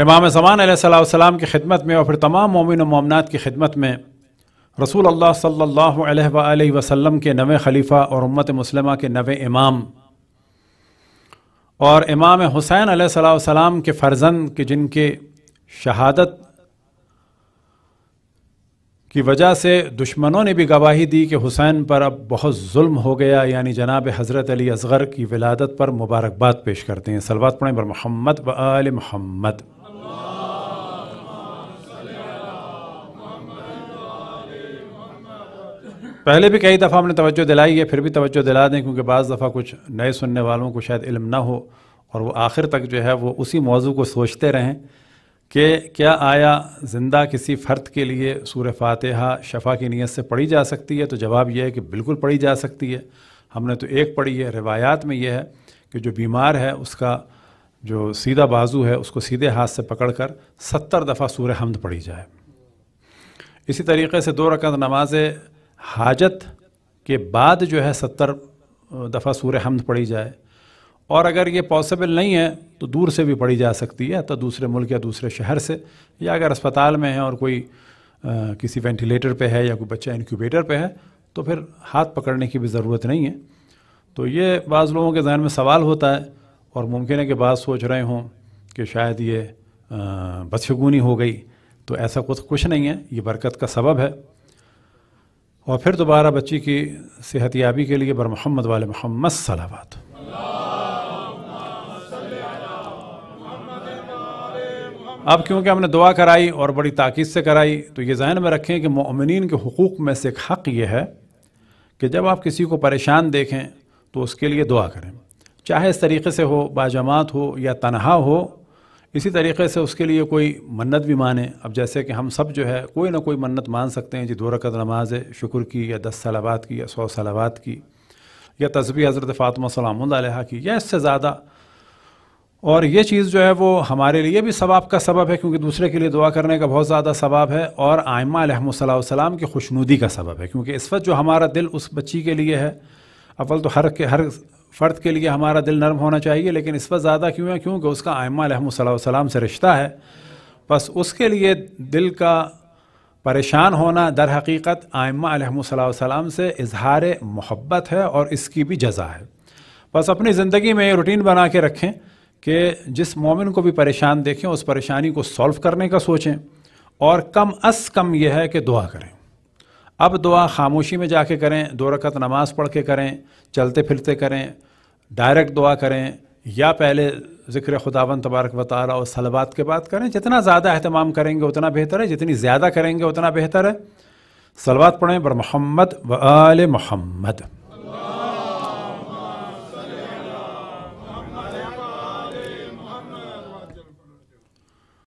इमाम ज़मान सलाम की खिदमत में और फिर तमाम मोमिन ममनात की खिदमत में रसूल अल्लाह सल्लल्लाहु अलैहि वसल्लम के नवे खलीफ़ा और उम्मत मुसलमा के नवे इमाम और इमाम हुसैन सलाम के फ़र्जंद के जिनके शहादत की वजह से दुश्मनों ने भी गवाही दी कि हुसैन पर अब बहुत जुल्म हो गया यानी जनाब हज़रत अली असगर की विलादत पर मुबारकबाद पेश करते हैं सलवात पढ़ें पर महम्मद व आल पहले भी कई दफ़ा हमने तवज्जो दिलाई है फिर भी तवज्जो दिला दें क्योंकि बज़ दफ़ा कुछ नए सुनने वालों को शायद इल्म ना हो और वो आखिर तक जो है वो उसी मौजू को सोचते रहें कि क्या आया ज़िंदा किसी फ़र्द के लिए सूर फातहा शफा की नीयत से पढ़ी जा सकती है तो जवाब यह है कि बिल्कुल पढ़ी जा सकती है हमने तो एक पढ़ी है रिवायात में यह है कि जो बीमार है उसका जो सीधा बाजू है उसको सीधे हाथ से पकड़ कर सत्तर दफ़ा सूर हमद पढ़ी जाए इसी तरीके से दो रक़ंद नमाज़ें हाजत के बाद जो है सत्तर दफ़ा सूर्य हमद पढ़ी जाए और अगर ये पॉसिबल नहीं है तो दूर से भी पढ़ी जा सकती है तो दूसरे मुल्क या दूसरे शहर से या अगर अस्पताल में है और कोई आ, किसी वेंटिलेटर पे है या कोई बच्चा इनक्यूबेटर पे है तो फिर हाथ पकड़ने की भी ज़रूरत नहीं है तो ये बाज़ लोगों के जहन में सवाल होता है और मुमकिन है कि बाद सोच रहे हों कि शायद ये बदशगुनी हो गई तो ऐसा कुछ कुछ नहीं है ये बरकत का सबब है और फिर दोबारा बच्ची की सेहत याबी के लिए बर मोहम्मद वाल मोहम्मद सलावात अब क्योंकि हमने दुआ कराई और बड़ी ताक़द से कराई तो ये जहन में रखें कि ममिन के हकूक़ में से एक हक़ ये है कि जब आप किसी को परेशान देखें तो उसके लिए दुआ करें चाहे इस तरीके से हो बाजमात हो या तनहा हो इसी तरीके से उसके लिए कोई मन्नत भी माने अब जैसे कि हम सब जो है कोई ना कोई मन्नत मान सकते हैं जी दो रकत नमाज है शुक्र की या दस सलावात की या सौ सलावात की या तस्वीर हज़रत फ़ातमा सलाम की या इससे ज़्यादा और ये चीज़ जो है वो हमारे लिए भी सवाब का सबब है क्योंकि दूसरे के लिए दुआ करने का बहुत ज़्यादा सबाब है और आयमा सलाम की खुशनुदी का सबब है क्योंकि इस वक्त जो हमारा दिल उस बच्ची के लिए है अव्वल तो हर के हर फ़र्द के लिए हमारा दिल नरम होना चाहिए लेकिन इस पर ज़्यादा क्यों है क्योंकि उसका आयमा से रिश्ता है बस उसके लिए दिल का परेशान होना दर हकीकत आयमा से इजहार मोहब्बत है और इसकी भी जजा है बस अपनी ज़िंदगी में ये रूटीन बना के रखें कि जिस मोमिन को भी परेशान देखें उस परेशानी को सॉल्व करने का सोचें और कम अज़ कम यह है कि दुआ करें अब दुआ खामोशी में जाके करें दो रकत नमाज़ पढ़ के करें चलते फिरते करें डायरेक्ट दुआ करें या पहले ज़िक्र खुदावन तबारक वाल और सलवात के बाद करें जितना ज़्यादा अहतमाम करेंगे उतना बेहतर है जितनी ज़्यादा करेंगे उतना बेहतर है सलवात पढ़ें बर महमद व आल महम्मद